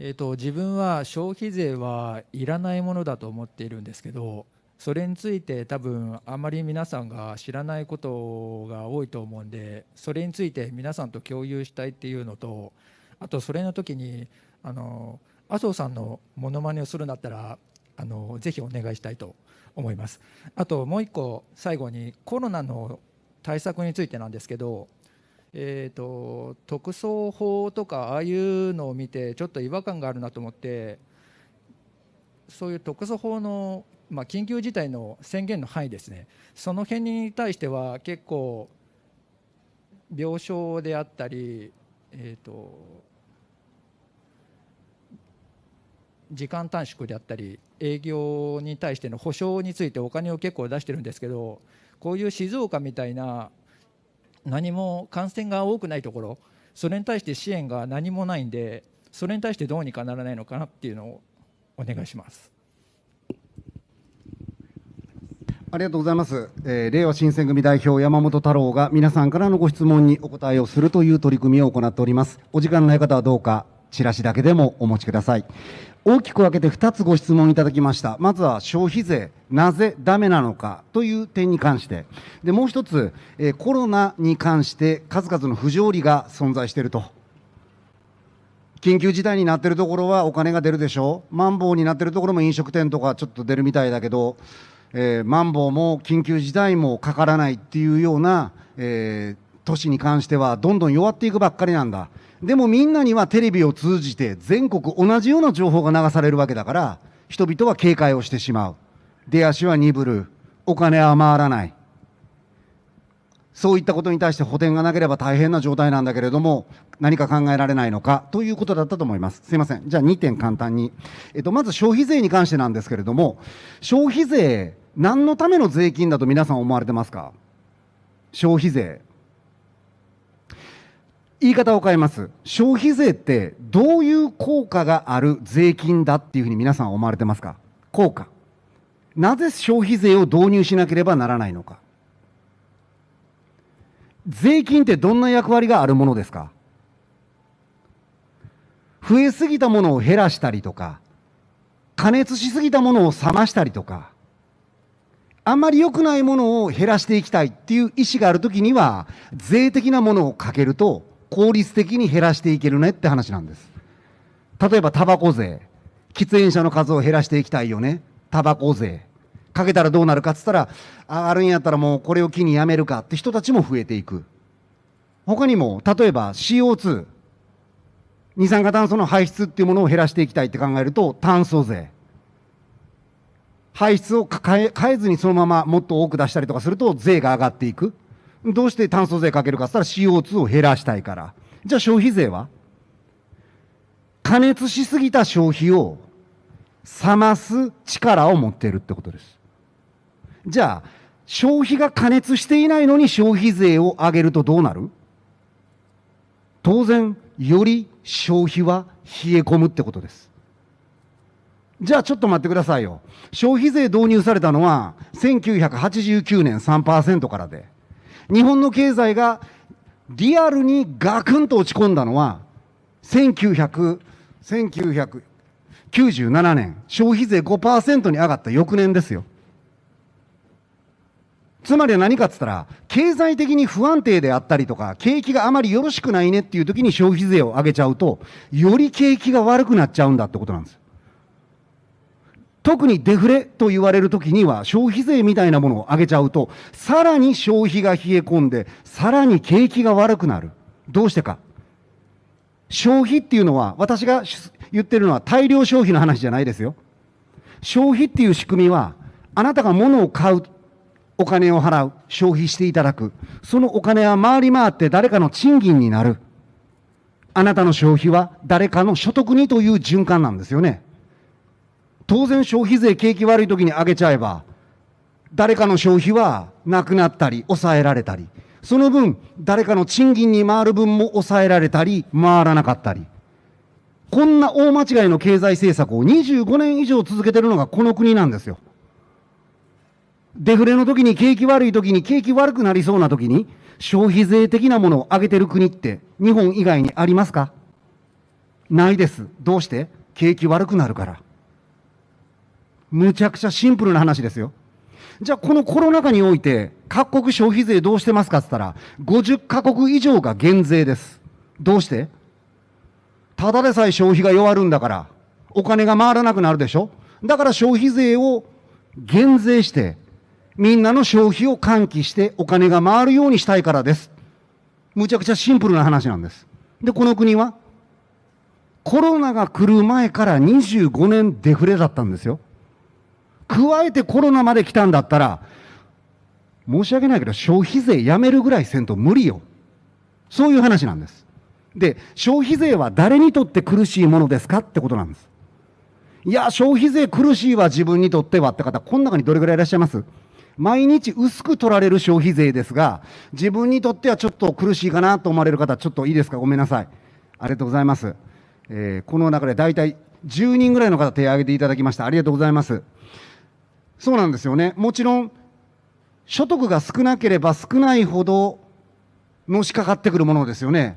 えーと、自分は消費税はいらないものだと思っているんですけどそれについて多分あまり皆さんが知らないことが多いと思うんでそれについて皆さんと共有したいっていうのとあとそれの時にあの麻生さんのものまねをするんだったらあのぜひお願いしたいと思います。あともう一個最後にコロナの対策についてなんですけどえーと、特措法とかああいうのを見てちょっと違和感があるなと思ってそういう特措法の、まあ、緊急事態の宣言の範囲ですねその辺に対しては結構病床であったり、えーと、時間短縮であったり営業に対しての補償についてお金を結構出してるんですけどこういう静岡みたいな何も感染が多くないところそれに対して支援が何もないんでそれに対してどうにかならないのかなっていうのをお願いします。ありがとうございます、えー、令和新選組代表山本太郎が皆さんからのご質問にお答えをするという取り組みを行っておりますお時間のない方はどうかチラシだけでもお持ちください。大きく分けて2つご質問いただきました。まずは消費税、なぜダメなのかという点に関して。で、もう一つ、えコロナに関して数々の不条理が存在していると。緊急事態になってるところはお金が出るでしょう。マンボウになってるところも飲食店とかちょっと出るみたいだけど、えー、マンボウも緊急事態もかからないっていうような、えー、都市に関してはどんどん弱っていくばっかりなんだ。でもみんなにはテレビを通じて全国同じような情報が流されるわけだから人々は警戒をしてしまう出足は鈍るお金は回らないそういったことに対して補填がなければ大変な状態なんだけれども、何か考えられないのかということだったと思います。すいません。じゃあ2点簡単に。えっと、まず消費税に関してなんですけれども、消費税、何のための税金だと皆さん思われてますか消費税。言い方を変えます。消費税ってどういう効果がある税金だっていうふうに皆さん思われてますか効果。なぜ消費税を導入しなければならないのか。税金ってどんな役割があるものですか増えすぎたものを減らしたりとか、加熱しすぎたものを冷ましたりとか、あんまり良くないものを減らしていきたいっていう意思があるときには、税的なものをかけると効率的に減らしていけるねって話なんです。例えば、タバコ税。喫煙者の数を減らしていきたいよね。タバコ税。かけたらどうなるかっつったら、あるんやったらもうこれを機にやめるかって人たちも増えていく。他にも、例えば CO2。二酸化炭素の排出っていうものを減らしていきたいって考えると、炭素税。排出を変えずにそのままもっと多く出したりとかすると税が上がっていく。どうして炭素税かけるかって言ったら CO2 を減らしたいから。じゃあ消費税は加熱しすぎた消費を冷ます力を持っているってことです。じゃあ、消費が加熱していないのに消費税を上げるとどうなる当然、より消費は冷え込むってことです。じゃあちょっと待ってくださいよ。消費税導入されたのは1989年3%からで。日本の経済がリアルにガクンと落ち込んだのは、1 9 9 9 7年、消費税5%に上がった翌年ですよ。つまり何かっつったら、経済的に不安定であったりとか、景気があまりよろしくないねっていう時に消費税を上げちゃうと、より景気が悪くなっちゃうんだってことなんです。特にデフレと言われる時には消費税みたいなものを上げちゃうと、さらに消費が冷え込んで、さらに景気が悪くなる。どうしてか。消費っていうのは、私が言ってるのは大量消費の話じゃないですよ。消費っていう仕組みは、あなたが物を買う、お金を払う、消費していただく。そのお金は回り回って誰かの賃金になる。あなたの消費は誰かの所得にという循環なんですよね。当然消費税景気悪い時に上げちゃえば、誰かの消費はなくなったり、抑えられたり、その分、誰かの賃金に回る分も抑えられたり、回らなかったり。こんな大間違いの経済政策を25年以上続けてるのがこの国なんですよ。デフレの時に景気悪い時に景気悪くなりそうな時に消費税的なものを上げてる国って日本以外にありますかないです。どうして景気悪くなるから。むちゃくちゃシンプルな話ですよ。じゃあこのコロナ禍において各国消費税どうしてますかって言ったら50カ国以上が減税です。どうしてただでさえ消費が弱るんだからお金が回らなくなるでしょだから消費税を減税してみんなの消費を喚起してお金が回るようにしたいからです。むちゃくちゃシンプルな話なんです。で、この国はコロナが来る前から25年デフレだったんですよ。加えてコロナまで来たんだったら、申し訳ないけど、消費税やめるぐらいせんと無理よ。そういう話なんです。で、消費税は誰にとって苦しいものですかってことなんです。いや、消費税苦しいわ、自分にとってはって方、この中にどれぐらいいらっしゃいます毎日薄く取られる消費税ですが、自分にとってはちょっと苦しいかなと思われる方、ちょっといいですかごめんなさい。ありがとうございます。えー、この中で大体10人ぐらいの方手を挙げていただきました。ありがとうございます。そうなんですよね。もちろん、所得が少なければ少ないほど、のしかかってくるものですよね。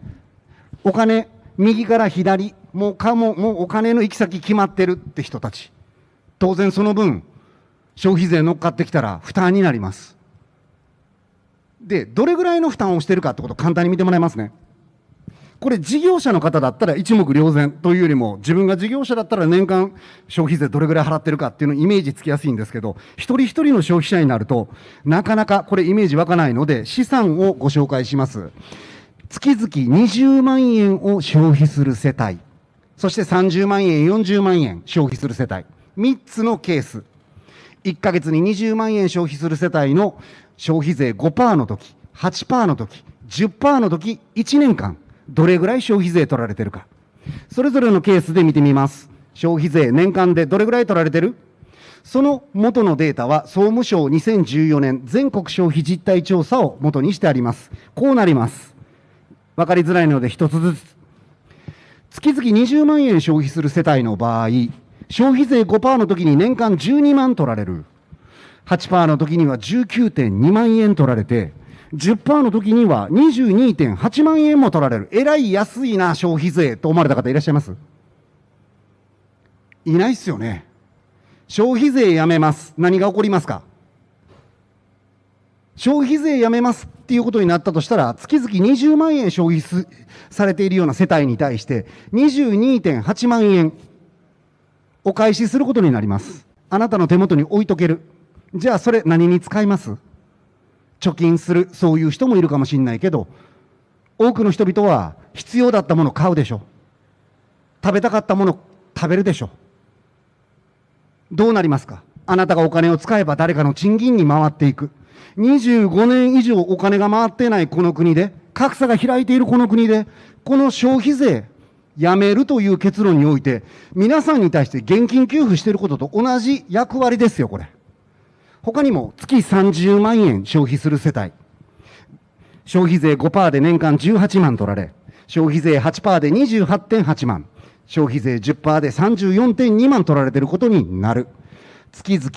お金、右から左、もうかも、もうお金の行き先決まってるって人たち。当然その分、消費税乗っかってきたら負担になります。で、どれぐらいの負担をしてるかってことを簡単に見てもらいますね。これ事業者の方だったら一目瞭然というよりも、自分が事業者だったら年間消費税どれぐらい払ってるかっていうのイメージつきやすいんですけど、一人一人の消費者になると、なかなかこれイメージ湧かないので、資産をご紹介します。月々20万円を消費する世帯、そして30万円、40万円消費する世帯、3つのケース。1ヶ月に20万円消費する世帯の消費税5%の時、8%の時、10%の時、1年間どれぐらい消費税取られてるか。それぞれのケースで見てみます。消費税年間でどれぐらい取られてるその元のデータは総務省2014年全国消費実態調査を元にしてあります。こうなります。わかりづらいので一つずつ。月々20万円消費する世帯の場合、消費税5%の時に年間12万取られる。8%の時には19.2万円取られて、10%の時には22.8万円も取られる。えらい安いな、消費税と思われた方いらっしゃいますいないっすよね。消費税やめます。何が起こりますか消費税やめますっていうことになったとしたら、月々20万円消費されているような世帯に対して、22.8万円お返しすることになります。あなたの手元に置いとける。じゃあそれ何に使います貯金する、そういう人もいるかもしれないけど、多くの人々は必要だったもの買うでしょ。食べたかったもの食べるでしょ。どうなりますかあなたがお金を使えば誰かの賃金に回っていく。25年以上お金が回ってないこの国で、格差が開いているこの国で、この消費税、やめるという結論において、皆さんに対して現金給付していることと同じ役割ですよ、これ。他にも月30万円消費する世帯、消費税5%で年間18万取られ、消費税8%で28.8万、消費税10%で34.2万取られていることになる。月々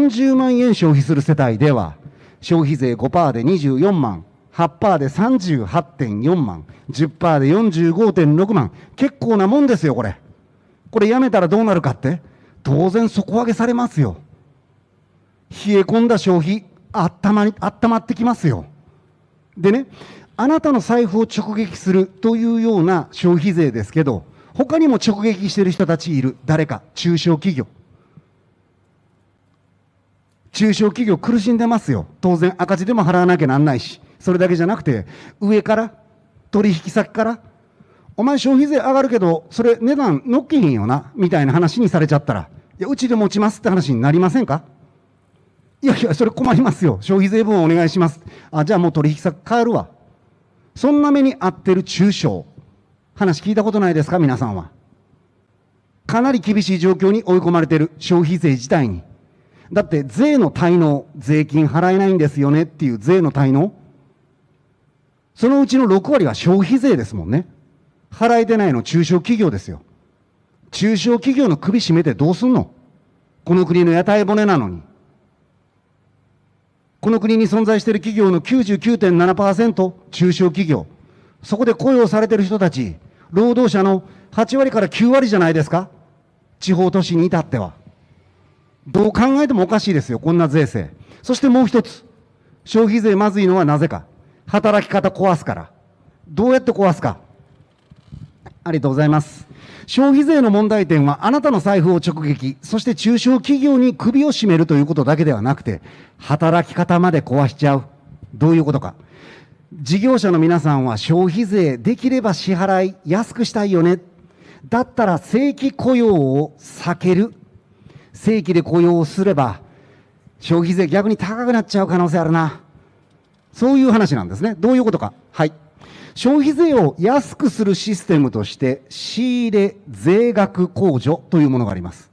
40万円消費する世帯では、消費税5%で24万、8%で38.4万、10%で45.6万。結構なもんですよ、これ。これやめたらどうなるかって当然底上げされますよ。冷え込んだ消費、あったまあったまってきますよ。でね、あなたの財布を直撃するというような消費税ですけど、他にも直撃している人たちいる。誰か、中小企業。中小企業苦しんでますよ。当然赤字でも払わなきゃなんないし。それだけじゃなくて、上から、取引先から、お前消費税上がるけど、それ値段乗っけへんよな、みたいな話にされちゃったら、いや、うちで持ちますって話になりませんかいやいや、それ困りますよ。消費税分お願いします。あ、じゃあもう取引先変えるわ。そんな目に遭ってる中小。話聞いたことないですか皆さんは。かなり厳しい状況に追い込まれてる消費税自体に。だって税の滞納、税金払えないんですよねっていう税の滞納。そのうちの6割は消費税ですもんね。払えてないの中小企業ですよ。中小企業の首絞めてどうすんのこの国の屋台骨なのに。この国に存在している企業の99.7%、中小企業。そこで雇用されている人たち、労働者の8割から9割じゃないですか地方都市に至っては。どう考えてもおかしいですよ、こんな税制。そしてもう一つ。消費税まずいのはなぜか。働き方壊すから。どうやって壊すか。ありがとうございます。消費税の問題点はあなたの財布を直撃、そして中小企業に首を絞めるということだけではなくて、働き方まで壊しちゃう。どういうことか。事業者の皆さんは消費税できれば支払い安くしたいよね。だったら正規雇用を避ける。正規で雇用をすれば消費税逆に高くなっちゃう可能性あるな。そういう話なんですね。どういうことか。はい。消費税を安くするシステムとして、仕入れ税額控除というものがあります。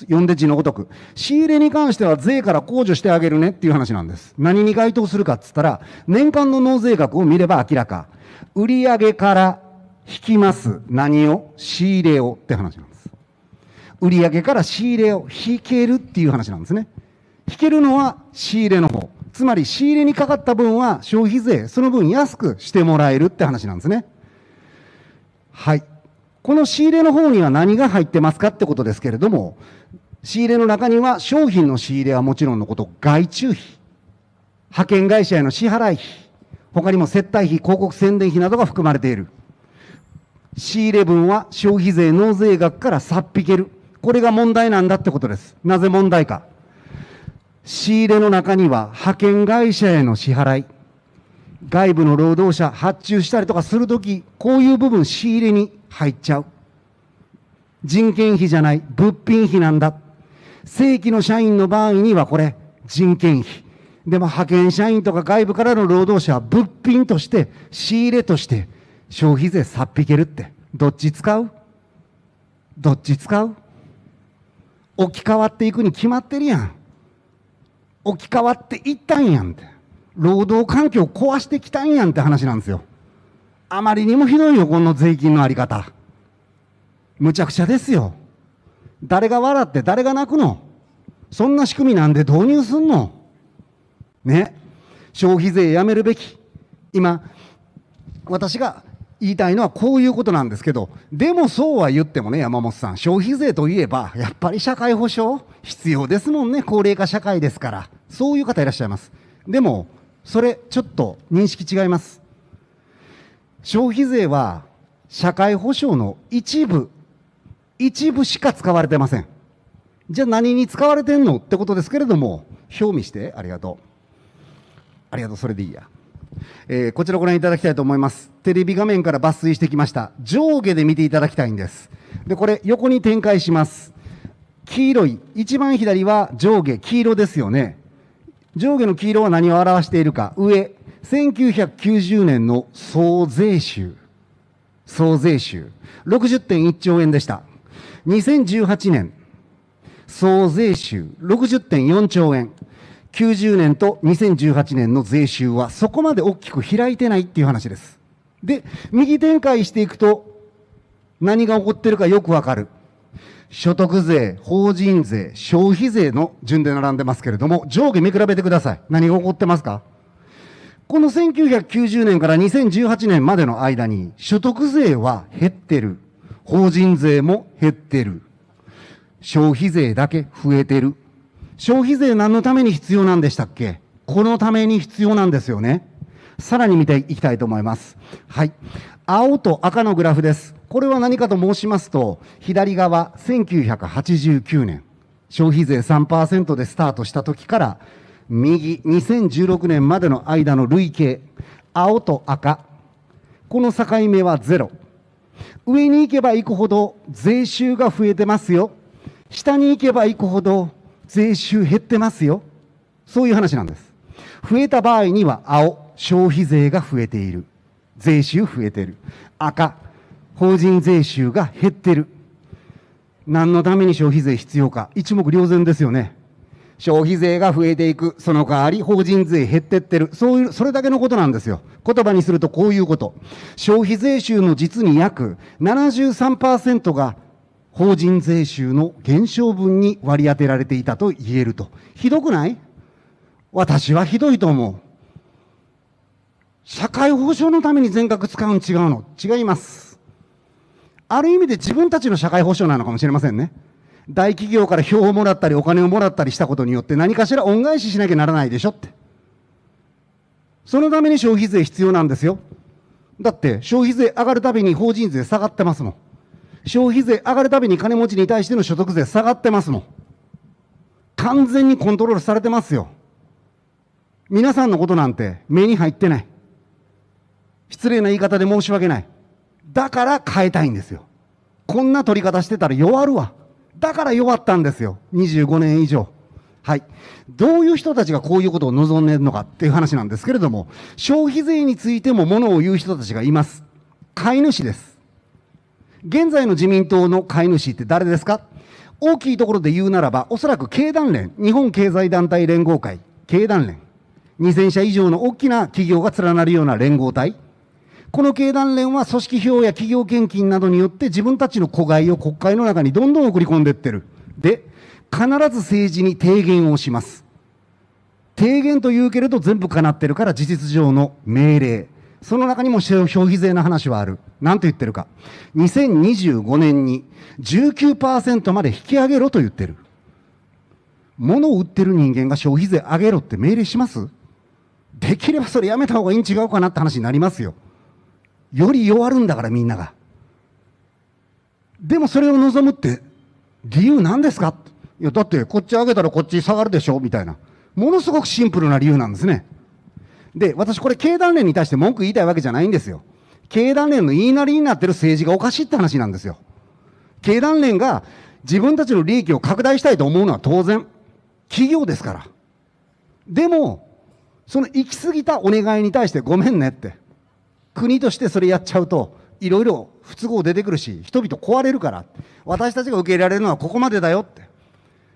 読んで字のごとく。仕入れに関しては税から控除してあげるねっていう話なんです。何に該当するかっつったら、年間の納税額を見れば明らか。売上から引きます。何を仕入れをって話なんです。売上から仕入れを引けるっていう話なんですね。引けるのは仕入れの方。つまり仕入れにかかった分は消費税、その分安くしてもらえるって話なんですね。はい。この仕入れの方には何が入ってますかってことですけれども、仕入れの中には商品の仕入れはもちろんのこと、外注費、派遣会社への支払い費、他にも接待費、広告宣伝費などが含まれている。仕入れ分は消費税納税額から差っ引ける。これが問題なんだってことです。なぜ問題か。仕入れの中には派遣会社への支払い、外部の労働者発注したりとかするとき、こういう部分仕入れに入っちゃう。人件費じゃない、物品費なんだ。正規の社員の場合にはこれ、人件費。でも派遣社員とか外部からの労働者は物品として、仕入れとして、消費税さっ引けるって。どっち使うどっち使う置き換わっていくに決まってるやん。置き換わっていったんやんって労働環境を壊してきたんやんって話なんですよあまりにもひどいよこの税金のあり方むちゃくちゃですよ誰が笑って誰が泣くのそんな仕組みなんで導入すんのね消費税やめるべき今私が言いたいのはこういうことなんですけどでもそうは言ってもね山本さん消費税といえばやっぱり社会保障必要ですもんね高齢化社会ですからそういう方いらっしゃいます。でも、それちょっと認識違います。消費税は社会保障の一部、一部しか使われてません。じゃあ何に使われてんのってことですけれども、表見して、ありがとう。ありがとう、それでいいや。えー、こちらご覧いただきたいと思います。テレビ画面から抜粋してきました。上下で見ていただきたいんです。で、これ横に展開します。黄色い、一番左は上下、黄色ですよね。上下の黄色は何を表しているか。上、1990年の総税収。総税収。60.1兆円でした。2018年、総税収60.4兆円。90年と2018年の税収はそこまで大きく開いてないっていう話です。で、右展開していくと何が起こってるかよくわかる。所得税、法人税、消費税の順で並んでますけれども、上下見比べてください。何が起こってますかこの1990年から2018年までの間に、所得税は減ってる。法人税も減ってる。消費税だけ増えてる。消費税何のために必要なんでしたっけこのために必要なんですよね。さらに見ていきたいと思います。はい。青と赤のグラフです。これは何かと申しますと、左側、1989年、消費税3%でスタートした時から、右、2016年までの間の累計、青と赤、この境目はゼロ。上に行けば行くほど税収が増えてますよ。下に行けば行くほど税収減ってますよ。そういう話なんです。増えた場合には青、消費税が増えている。税収増えている。赤、法人税収が減ってる。何のために消費税必要か。一目瞭然ですよね。消費税が増えていく。その代わり法人税減ってってる。そういう、それだけのことなんですよ。言葉にするとこういうこと。消費税収の実に約73%が法人税収の減少分に割り当てられていたと言えると。ひどくない私はひどいと思う。社会保障のために全額使うん違うの違います。ある意味で自分たちの社会保障なのかもしれませんね。大企業から票をもらったりお金をもらったりしたことによって何かしら恩返ししなきゃならないでしょって。そのために消費税必要なんですよ。だって消費税上がるたびに法人税下がってますもん。消費税上がるたびに金持ちに対しての所得税下がってますもん。完全にコントロールされてますよ。皆さんのことなんて目に入ってない。失礼な言い方で申し訳ない。だから変えたいんですよ。こんな取り方してたら弱るわ。だから弱ったんですよ。25年以上。はい。どういう人たちがこういうことを望んでるのかっていう話なんですけれども、消費税についてもものを言う人たちがいます。飼い主です。現在の自民党の飼い主って誰ですか大きいところで言うならば、おそらく経団連、日本経済団体連合会、経団連、2000社以上の大きな企業が連なるような連合体、この経団連は組織票や企業献金などによって自分たちの子外を国会の中にどんどん送り込んでいってる。で、必ず政治に提言をします。提言というけれど全部叶ってるから事実上の命令。その中にも消費税の話はある。なんと言ってるか。2025年に19%まで引き上げろと言ってる。物を売ってる人間が消費税上げろって命令しますできればそれやめた方がいいん違うかなって話になりますよ。より弱るんだからみんなが。でもそれを望むって理由なんですかいや、だってこっち上げたらこっち下がるでしょみたいな。ものすごくシンプルな理由なんですね。で、私これ経団連に対して文句言いたいわけじゃないんですよ。経団連の言いなりになってる政治がおかしいって話なんですよ。経団連が自分たちの利益を拡大したいと思うのは当然。企業ですから。でも、その行き過ぎたお願いに対してごめんねって。国としてそれやっちゃうと、いろいろ不都合出てくるし、人々壊れるから、私たちが受け入れられるのはここまでだよって。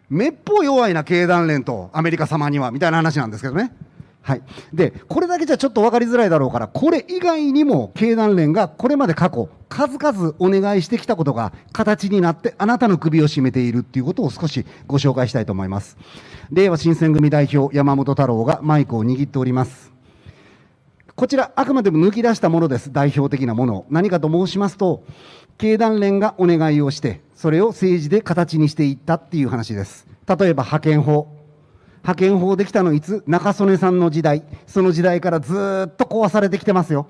めっぽう弱いな、経団連とアメリカ様には、みたいな話なんですけどね。はい。で、これだけじゃちょっと分かりづらいだろうから、これ以外にも経団連がこれまで過去、数々お願いしてきたことが形になって、あなたの首を絞めているっていうことを少しご紹介したいと思います。令和新選組代表、山本太郎がマイクを握っております。こちら、あくまでも抜き出したものです。代表的なものを。何かと申しますと、経団連がお願いをして、それを政治で形にしていったっていう話です。例えば、派遣法。派遣法できたのいつ中曽根さんの時代。その時代からずっと壊されてきてますよ。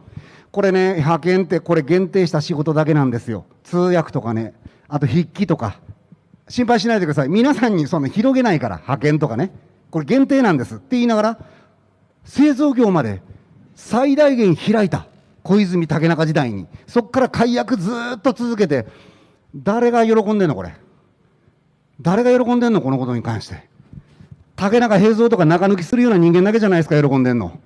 これね、派遣ってこれ限定した仕事だけなんですよ。通訳とかね、あと筆記とか。心配しないでください。皆さんにその広げないから、派遣とかね。これ限定なんです。って言いながら、製造業まで最大限開いた小泉竹中時代にそこから解約ずっと続けて誰が喜んでんのこれ誰が喜んでんのこのことに関して竹中平蔵とか中抜きするような人間だけじゃないですか喜んでんの